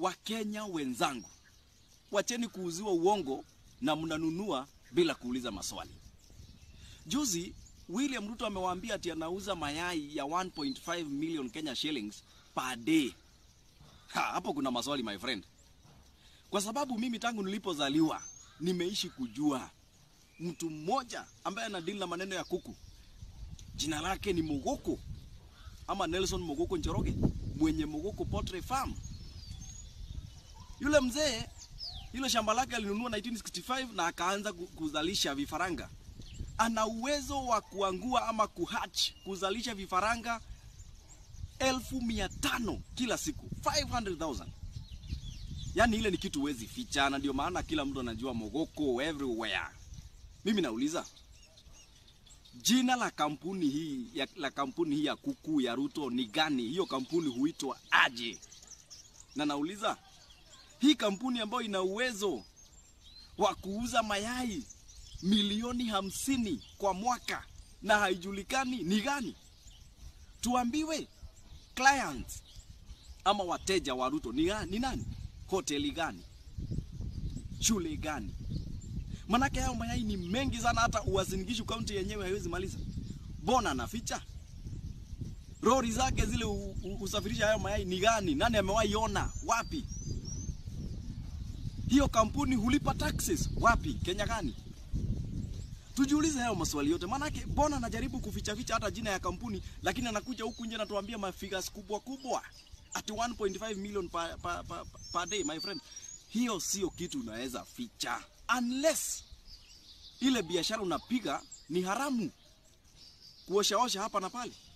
Wakenya wenzangu, wacheni kuuziwa uongo na mnanunua bila kuuliza maswali. Juzi William Ruto amewaambia ati anauza mayai ya 1.5 million Kenya shillings per day. Ha, hapo kuna maswali my friend, kwa sababu mimi tangu nilipozaliwa nimeishi kujua mtu mmoja ambaye ana deal na maneno ya kuku. Jina lake ni Mogoko ama Nelson Mogoko Njoroge mwenye Mogoko Poultry Farm. Yule mzee hilo shamba lake alinunua 1965 na akaanza kuzalisha vifaranga. Ana uwezo wa kuangua ama kuhatch kuzalisha vifaranga elfu mia tano kila siku 500,000. Yaani ile ni kitu huwezi ficha, na ndio maana kila mtu anajua Mogoko everywhere. Mimi nauliza jina la kampuni hii ya, la kampuni hii ya kuku ya Ruto ni gani? Hiyo kampuni huitwa aje? Na nauliza hii kampuni ambayo ina uwezo wa kuuza mayai milioni hamsini kwa mwaka na haijulikani ni gani. Tuambiwe clients ama wateja wa Ruto ni, ni nani? Hoteli gani? Shule gani? Manake hayo mayai ni mengi sana, hata Uasin kaunti yenyewe haiwezi maliza. Bona anaficha rori zake zile usafirisha hayo mayai ni gani? Nani amewaiona? Wapi? hiyo kampuni hulipa taxes wapi? Kenya gani? Tujiulize hayo maswali yote, maanake mbona anajaribu kufichaficha hata jina ya kampuni, lakini anakuja huku nje anatuambia mafigas kubwa kubwa at 1.5 million per, per, per, per day. My friend, hiyo sio kitu unaweza ficha unless ile biashara unapiga ni haramu, kuoshaosha hapa na pale.